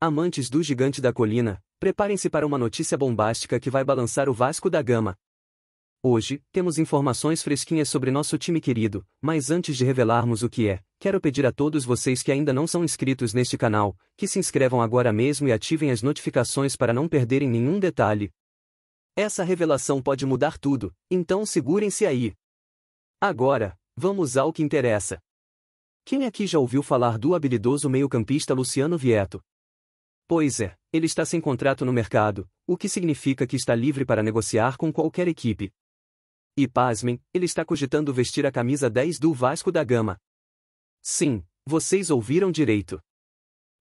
Amantes do gigante da colina, preparem-se para uma notícia bombástica que vai balançar o Vasco da Gama. Hoje, temos informações fresquinhas sobre nosso time querido, mas antes de revelarmos o que é, quero pedir a todos vocês que ainda não são inscritos neste canal, que se inscrevam agora mesmo e ativem as notificações para não perderem nenhum detalhe. Essa revelação pode mudar tudo, então segurem-se aí. Agora, vamos ao que interessa. Quem aqui já ouviu falar do habilidoso meio-campista Luciano Vieto? Pois é, ele está sem contrato no mercado, o que significa que está livre para negociar com qualquer equipe. E pasmem, ele está cogitando vestir a camisa 10 do Vasco da Gama. Sim, vocês ouviram direito.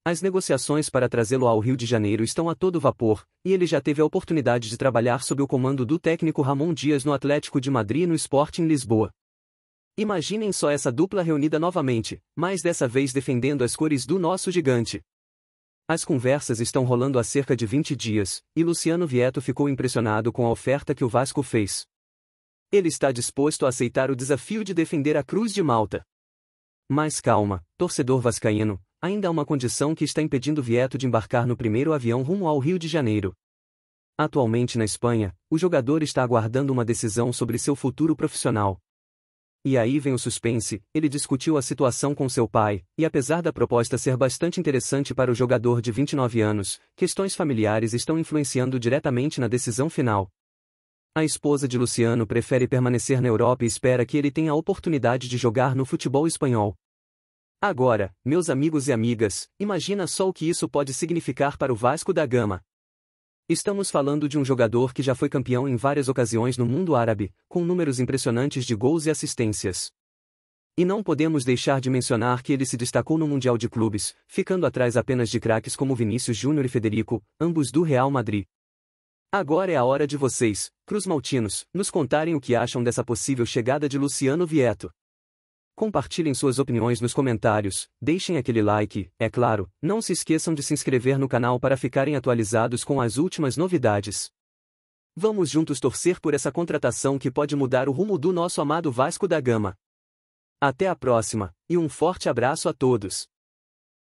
As negociações para trazê-lo ao Rio de Janeiro estão a todo vapor, e ele já teve a oportunidade de trabalhar sob o comando do técnico Ramon Dias no Atlético de Madrid e no Sporting Lisboa. Imaginem só essa dupla reunida novamente, mas dessa vez defendendo as cores do nosso gigante. As conversas estão rolando há cerca de 20 dias, e Luciano Vieto ficou impressionado com a oferta que o Vasco fez. Ele está disposto a aceitar o desafio de defender a Cruz de Malta. Mas calma, torcedor vascaíno, ainda há uma condição que está impedindo Vieto de embarcar no primeiro avião rumo ao Rio de Janeiro. Atualmente na Espanha, o jogador está aguardando uma decisão sobre seu futuro profissional, e aí vem o suspense, ele discutiu a situação com seu pai, e apesar da proposta ser bastante interessante para o jogador de 29 anos, questões familiares estão influenciando diretamente na decisão final. A esposa de Luciano prefere permanecer na Europa e espera que ele tenha a oportunidade de jogar no futebol espanhol. Agora, meus amigos e amigas, imagina só o que isso pode significar para o Vasco da Gama. Estamos falando de um jogador que já foi campeão em várias ocasiões no mundo árabe, com números impressionantes de gols e assistências. E não podemos deixar de mencionar que ele se destacou no Mundial de Clubes, ficando atrás apenas de craques como Vinícius Júnior e Federico, ambos do Real Madrid. Agora é a hora de vocês, Cruz Maltinos, nos contarem o que acham dessa possível chegada de Luciano Vieto. Compartilhem suas opiniões nos comentários, deixem aquele like, é claro, não se esqueçam de se inscrever no canal para ficarem atualizados com as últimas novidades. Vamos juntos torcer por essa contratação que pode mudar o rumo do nosso amado Vasco da Gama. Até a próxima, e um forte abraço a todos!